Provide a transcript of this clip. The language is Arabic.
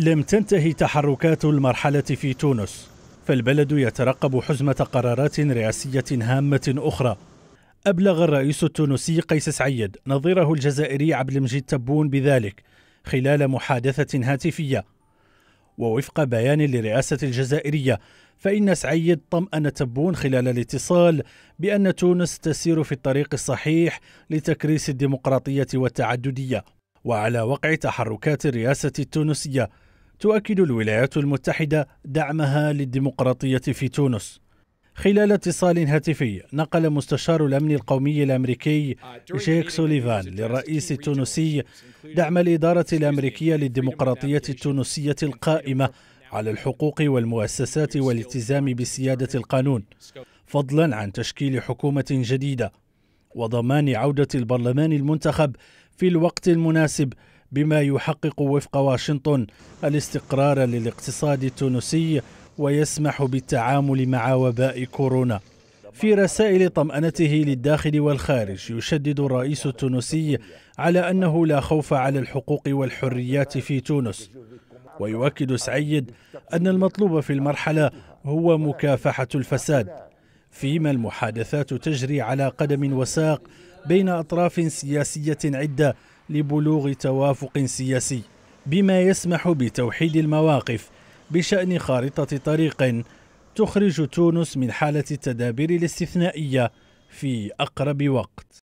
لم تنتهي تحركات المرحلة في تونس فالبلد يترقب حزمة قرارات رئاسية هامة أخرى أبلغ الرئيس التونسي قيس سعيد نظيره الجزائري عبد المجيد تبون بذلك خلال محادثة هاتفية ووفق بيان لرئاسة الجزائرية فإن سعيد طمأن تبون خلال الاتصال بأن تونس تسير في الطريق الصحيح لتكريس الديمقراطية والتعددية وعلى وقع تحركات الرئاسة التونسية تؤكد الولايات المتحدة دعمها للديمقراطية في تونس خلال اتصال هاتفي نقل مستشار الأمن القومي الأمريكي جيك سوليفان للرئيس التونسي دعم الإدارة الأمريكية للديمقراطية التونسية القائمة على الحقوق والمؤسسات والالتزام بسيادة القانون فضلا عن تشكيل حكومة جديدة وضمان عودة البرلمان المنتخب في الوقت المناسب بما يحقق وفق واشنطن الاستقرار للاقتصاد التونسي ويسمح بالتعامل مع وباء كورونا في رسائل طمأنته للداخل والخارج يشدد الرئيس التونسي على أنه لا خوف على الحقوق والحريات في تونس ويؤكد سعيد أن المطلوب في المرحلة هو مكافحة الفساد فيما المحادثات تجري على قدم وساق بين أطراف سياسية عدة لبلوغ توافق سياسي بما يسمح بتوحيد المواقف بشأن خارطة طريق تخرج تونس من حالة التدابير الاستثنائية في أقرب وقت